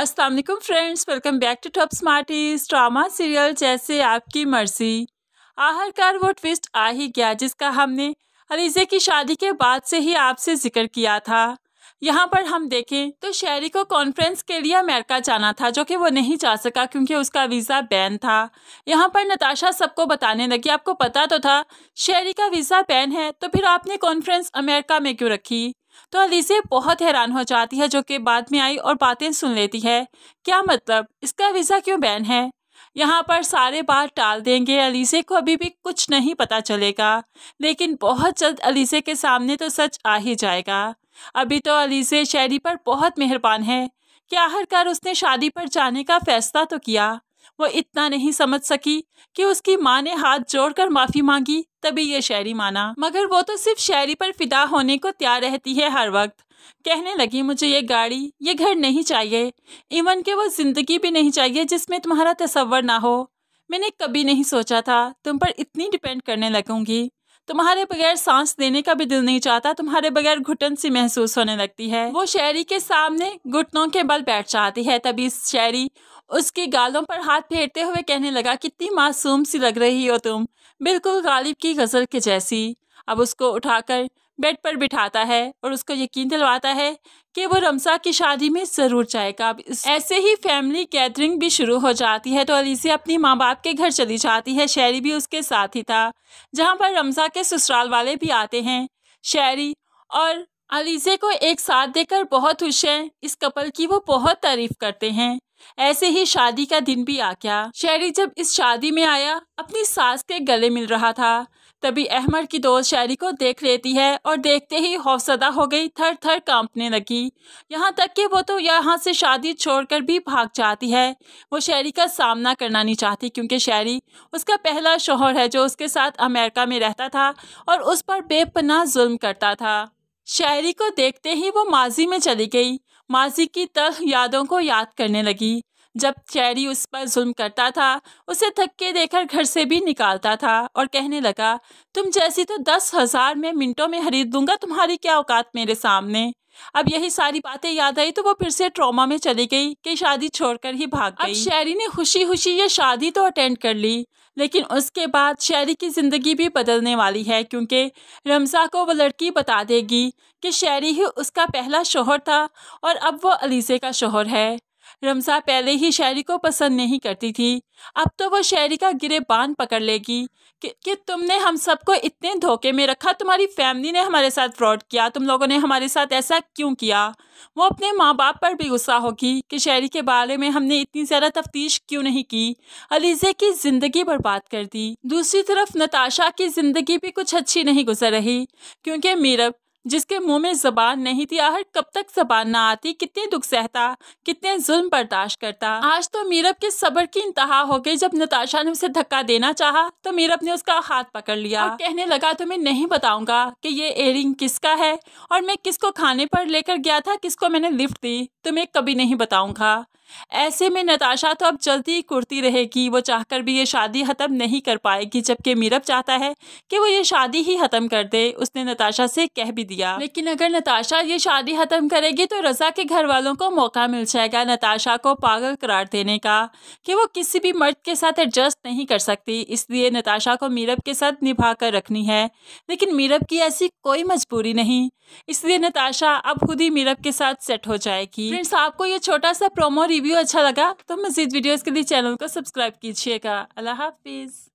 अस्सलाम वालेकुम friends welcome back to top smarties drama serial जैसे आपकी मर्जी आखिरकार वो ट्विस्ट आ ही गया जिसका हमने अलीज़े की शादी के बाद से ही आपसे जिक्र किया था यहाँ पर हम देखें तो शहरी को कॉन्फ्रेंस के लिए अमेरिका जाना था जो कि वो नहीं जा सका क्योंकि उसका वीज़ा बैन था यहाँ पर नताशा सबको बताने लगी आपको पता तो था शहरी का वीज़ा बैन है तो फिर आपने कॉन्फ्रेंस अमेरिका में क्यों रखी तो अलीज़े बहुत हैरान हो जाती है जो कि बाद में आई और बातें सुन लेती है क्या मतलब इसका वीज़ा क्यों बैन है यहाँ पर सारे बात टाल देंगे अलीजे को अभी भी कुछ नहीं पता चलेगा लेकिन बहुत जल्द अलीजे के सामने तो सच आ ही जाएगा अभी तो अलीजे शहरी पर बहुत मेहरबान है हर कर उसने शादी पर जाने का फैसला तो किया वो इतना नहीं समझ सकी कि उसकी माँ ने हाथ जोड़कर माफ़ी मांगी तभी ये शायरी माना मगर वो तो सिर्फ शायरी पर फिदा होने को तैयार रहती है हर वक्त कहने लगी मुझे ये गाड़ी ये घर नहीं चाहिए इवन के वो ज़िंदगी भी नहीं चाहिए जिसमें तुम्हारा तस्वर ना हो मैंने कभी नहीं सोचा था तुम पर इतनी डिपेंड करने लगूंगी तुम्हारे बगैर सांस देने का भी दिल नहीं चाहता तुम्हारे बगैर घुटन सी महसूस होने लगती है वो शहरी के सामने घुटनों के बल बैठ जाती है तभी शहरी उसकी गालों पर हाथ फेरते हुए कहने लगा कितनी मासूम सी लग रही हो तुम बिल्कुल गालिब की गज़ल के जैसी अब उसको उठाकर बेड पर बिठाता है और उसको यकीन दिलवाता है कि वो रमसा की शादी में ज़रूर जाएगा अब ऐसे ही फैमिली गैदरिंग भी शुरू हो जाती है तो अलीसिया अपनी माँ बाप के घर चली जाती है शहरी भी उसके साथ ही था जहाँ पर रमज़ा के ससुराल वाले भी आते हैं शहरी और अलीजे को एक साथ देकर बहुत खुश हैं इस कपल की वो बहुत तारीफ करते हैं ऐसे ही शादी का दिन भी आ गया शहरी जब इस शादी में आया अपनी सास के गले मिल रहा था तभी अहमद की दोस्त शायरी को देख लेती है और देखते ही हौसदा हो गई थर थर कांपने लगी यहाँ तक कि वो तो यहाँ से शादी छोड़कर भी भाग जाती है वो शायरी का सामना करना नहीं चाहती क्योंकि शायरी उसका पहला शोहर है जो उसके साथ अमेरिका में रहता था और उस पर बेपनाह जुल्म करता था शायरी को देखते ही वो माजी में चली गई माजी की तरह यादों को याद करने लगी जब चैरी उस पर जुल्म करता था उसे धक्के देकर घर से भी निकालता था और कहने लगा तुम जैसी तो दस हज़ार में मिनटों में खरीद दूंगा तुम्हारी क्या औकात मेरे सामने अब यही सारी बातें याद आई तो वो फिर से ट्रॉमा में चली गई कि शादी छोड़कर ही भाग गई अब शहरी ने खुशी खुशी ये शादी तो अटेंड कर ली लेकिन उसके बाद शहरी की ज़िंदगी भी बदलने वाली है क्योंकि रमज़ा को वो लड़की बता देगी कि शहरी ही उसका पहला शोहर था और अब वो अलीज़े का शोहर है रमजा पहले ही शायरी को पसंद नहीं करती थी अब तो वो शायरी का गिरे बांध पकड़ लेगी कि, कि तुमने हम सबको इतने धोखे में रखा तुम्हारी फैमिली ने हमारे साथ फ्रॉड किया तुम लोगों ने हमारे साथ ऐसा क्यों किया वो अपने माँ बाप पर भी गुस्सा होगी कि शायरी के बारे में हमने इतनी ज़्यादा तफ्तीश क्यों नहीं की अलीज़े की ज़िंदगी बर्बाद कर दी दूसरी तरफ नताशा की ज़िंदगी भी कुछ अच्छी नहीं गुजर रही क्योंकि मीरब जिसके मुंह में जबान नहीं थी आखिर कब तक जबान ना आती कितने दुख सहता कितने जुल्म बर्दाश्त करता आज तो मीरब के सबर की इंतहा हो गई जब नताशा ने उसे धक्का देना चाहा तो मीरब ने उसका हाथ पकड़ लिया और कहने लगा तुम्हें तो नहीं बताऊंगा कि ये एयरिंग किसका है और मैं किसको खाने पर लेकर गया था किसको मैंने लिफ्ट दी तुम्हें कभी नहीं बताऊंगा ऐसे में नताशा तो अब जल्दी कुर्ती रहेगी वो चाहकर भी ये शादी ख़त्म नहीं कर पाएगी जबकि मीरब चाहता है कि वो ये शादी ही ख़त्म कर दे उसने नताशा से कह भी दिया लेकिन अगर नताशा ये शादी ख़त्म करेगी तो रज़ा के घर वालों को मौका मिल जाएगा नताशा को पागल करार देने का कि वो किसी भी मर्द के साथ एडजस्ट नहीं कर सकती इसलिए नताशा को मीरब के साथ निभा कर रखनी है लेकिन मीरब की ऐसी कोई मजबूरी नहीं इसलिए नताशा अब खुद ही मीरब के साथ सेट हो जाएगी फ्रेंड्स आपको ये छोटा सा प्रोमो रिव्यू रिव्यू अच्छा लगा तो मज़ीद वीडियोज़ के लिए चैनल को सब्सक्राइब कीजिएगा अल्लाह हाफिज़